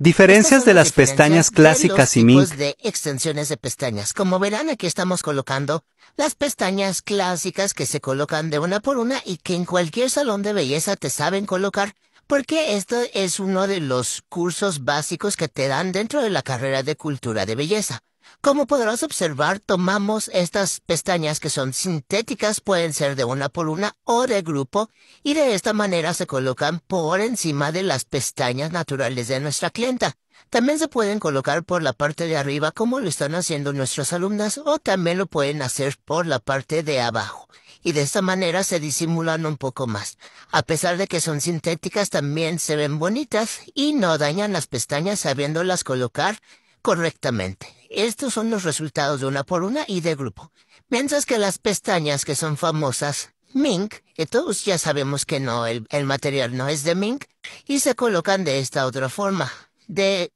Diferencias de las pestañas clásicas y Mint. de extensiones de pestañas. Como verán, aquí estamos colocando las pestañas clásicas que se colocan de una por una y que en cualquier salón de belleza te saben colocar, porque esto es uno de los cursos básicos que te dan dentro de la carrera de cultura de belleza. Como podrás observar, tomamos estas pestañas que son sintéticas, pueden ser de una por una o de grupo, y de esta manera se colocan por encima de las pestañas naturales de nuestra clienta. También se pueden colocar por la parte de arriba como lo están haciendo nuestras alumnas o también lo pueden hacer por la parte de abajo. Y de esta manera se disimulan un poco más. A pesar de que son sintéticas también se ven bonitas y no dañan las pestañas sabiéndolas colocar correctamente. Estos son los resultados de una por una y de grupo. Mientras que las pestañas que son famosas, Mink, que todos ya sabemos que no, el, el material no es de Mink, y se colocan de esta otra forma, de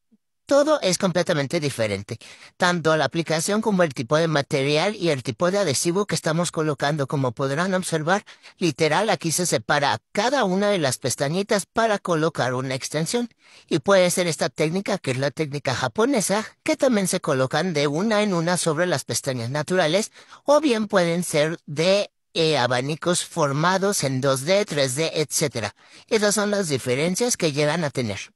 todo es completamente diferente, tanto la aplicación como el tipo de material y el tipo de adhesivo que estamos colocando. Como podrán observar, literal aquí se separa cada una de las pestañitas para colocar una extensión. Y puede ser esta técnica, que es la técnica japonesa, que también se colocan de una en una sobre las pestañas naturales, o bien pueden ser de eh, abanicos formados en 2D, 3D, etc. Esas son las diferencias que llegan a tener.